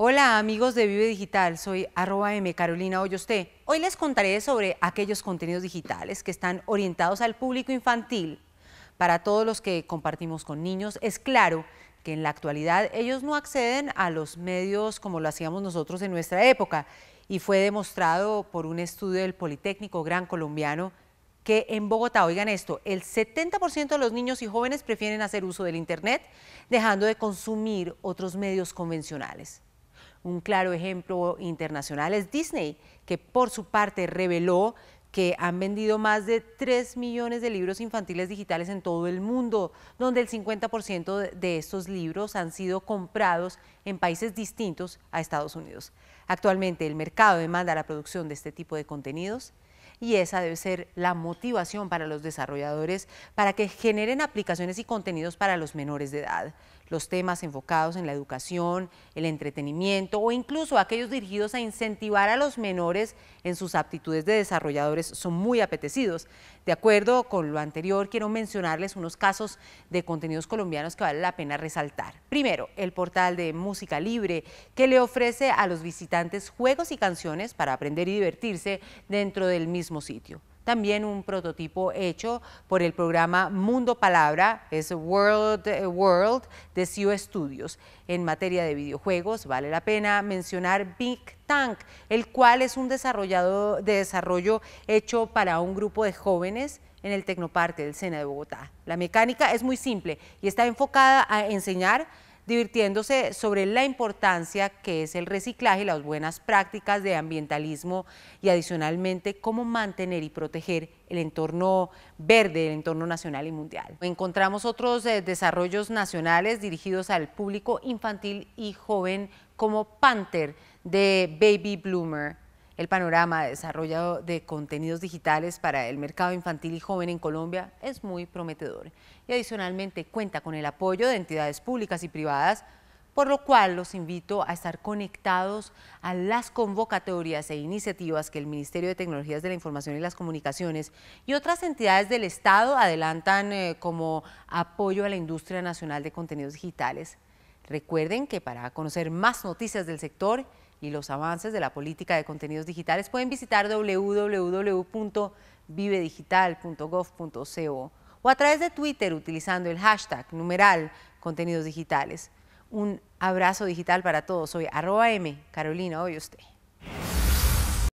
Hola amigos de Vive Digital, soy arroba M Carolina Hoy les contaré sobre aquellos contenidos digitales que están orientados al público infantil. Para todos los que compartimos con niños, es claro que en la actualidad ellos no acceden a los medios como lo hacíamos nosotros en nuestra época y fue demostrado por un estudio del Politécnico Gran Colombiano que en Bogotá, oigan esto, el 70% de los niños y jóvenes prefieren hacer uso del Internet dejando de consumir otros medios convencionales. Un claro ejemplo internacional es Disney, que por su parte reveló que han vendido más de 3 millones de libros infantiles digitales en todo el mundo, donde el 50% de estos libros han sido comprados en países distintos a Estados Unidos. Actualmente el mercado demanda la producción de este tipo de contenidos y esa debe ser la motivación para los desarrolladores para que generen aplicaciones y contenidos para los menores de edad los temas enfocados en la educación, el entretenimiento o incluso aquellos dirigidos a incentivar a los menores en sus aptitudes de desarrolladores son muy apetecidos. De acuerdo con lo anterior, quiero mencionarles unos casos de contenidos colombianos que vale la pena resaltar. Primero, el portal de Música Libre, que le ofrece a los visitantes juegos y canciones para aprender y divertirse dentro del mismo sitio también un prototipo hecho por el programa Mundo Palabra, es World eh, World de CIO Studios. En materia de videojuegos, vale la pena mencionar Big Tank, el cual es un desarrollado de desarrollo hecho para un grupo de jóvenes en el Tecnoparque del Sena de Bogotá. La mecánica es muy simple y está enfocada a enseñar divirtiéndose sobre la importancia que es el reciclaje, las buenas prácticas de ambientalismo y adicionalmente cómo mantener y proteger el entorno verde, el entorno nacional y mundial. Encontramos otros eh, desarrollos nacionales dirigidos al público infantil y joven como Panther de Baby Bloomer el panorama desarrollado de contenidos digitales para el mercado infantil y joven en Colombia es muy prometedor y adicionalmente cuenta con el apoyo de entidades públicas y privadas, por lo cual los invito a estar conectados a las convocatorias e iniciativas que el Ministerio de Tecnologías de la Información y las Comunicaciones y otras entidades del Estado adelantan eh, como apoyo a la industria nacional de contenidos digitales. Recuerden que para conocer más noticias del sector, y los avances de la política de contenidos digitales, pueden visitar www.vivedigital.gov.co o a través de Twitter utilizando el hashtag numeral contenidos digitales. Un abrazo digital para todos. Soy arroba M, Carolina usted.